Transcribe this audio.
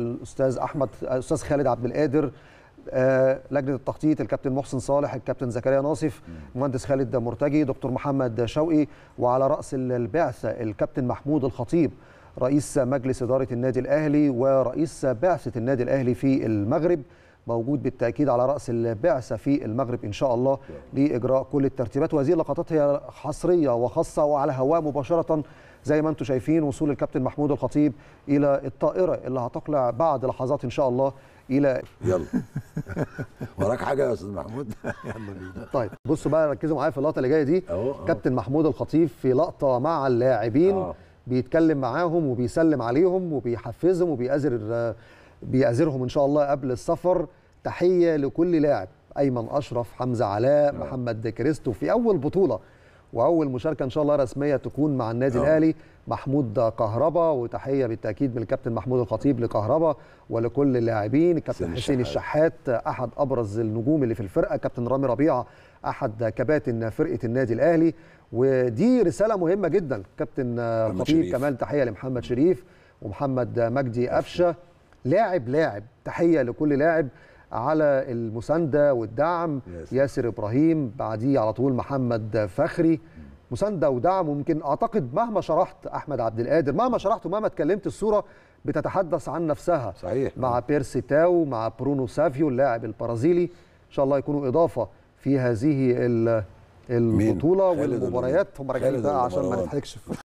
الاستاذ احمد الاستاذ خالد عبد القادر آه، لجنه التخطيط الكابتن محسن صالح الكابتن زكريا ناصف المهندس خالد مرتجي دكتور محمد شوقي وعلى راس البعثه الكابتن محمود الخطيب رئيس مجلس اداره النادي الاهلي ورئيس بعثه النادي الاهلي في المغرب موجود بالتاكيد على راس البعثه في المغرب ان شاء الله لاجراء كل الترتيبات وهذه اللقطات هي حصريه وخاصه وعلى هواه مباشره زي ما انتم شايفين وصول الكابتن محمود الخطيب الى الطائره اللي هتقلع بعد لحظات ان شاء الله الى يلا وراك حاجه يا استاذ محمود يلا بينا طيب بصوا بقى ركزوا معايا في اللقطه اللي جايه دي كابتن محمود الخطيب في لقطه مع اللاعبين آه. بيتكلم معاهم وبيسلم عليهم وبيحفزهم وبيأزر بيعذرهم ان شاء الله قبل السفر تحيه لكل لاعب ايمن اشرف حمزه علاء أوه. نعم. محمد كريستو في اول بطوله واول مشاركه ان شاء الله رسميه تكون مع النادي أوه. نعم. الاهلي محمود كهربا وتحيه بالتاكيد من الكابتن محمود الخطيب لكهربا ولكل اللاعبين كابتن حسين الشحات احد ابرز النجوم اللي في الفرقه كابتن رامي ربيعه احد كباتن فرقه النادي الاهلي ودي رساله مهمه جدا كابتن الخطيب كمان تحيه لمحمد شريف ومحمد مجدي قفشه لاعب لاعب تحيه لكل لاعب على المسانده والدعم ياسر ابراهيم بعديه على طول محمد فخري مسانده ودعم وممكن اعتقد مهما شرحت احمد عبد القادر مهما شرحت ومهما اتكلمت الصوره بتتحدث عن نفسها صحيح مع بيرسي تاو مع برونو سافيو اللاعب البرازيلي ان شاء الله يكونوا اضافه في هذه البطوله والمباريات هم راجعين بقى عشان ما نتحركش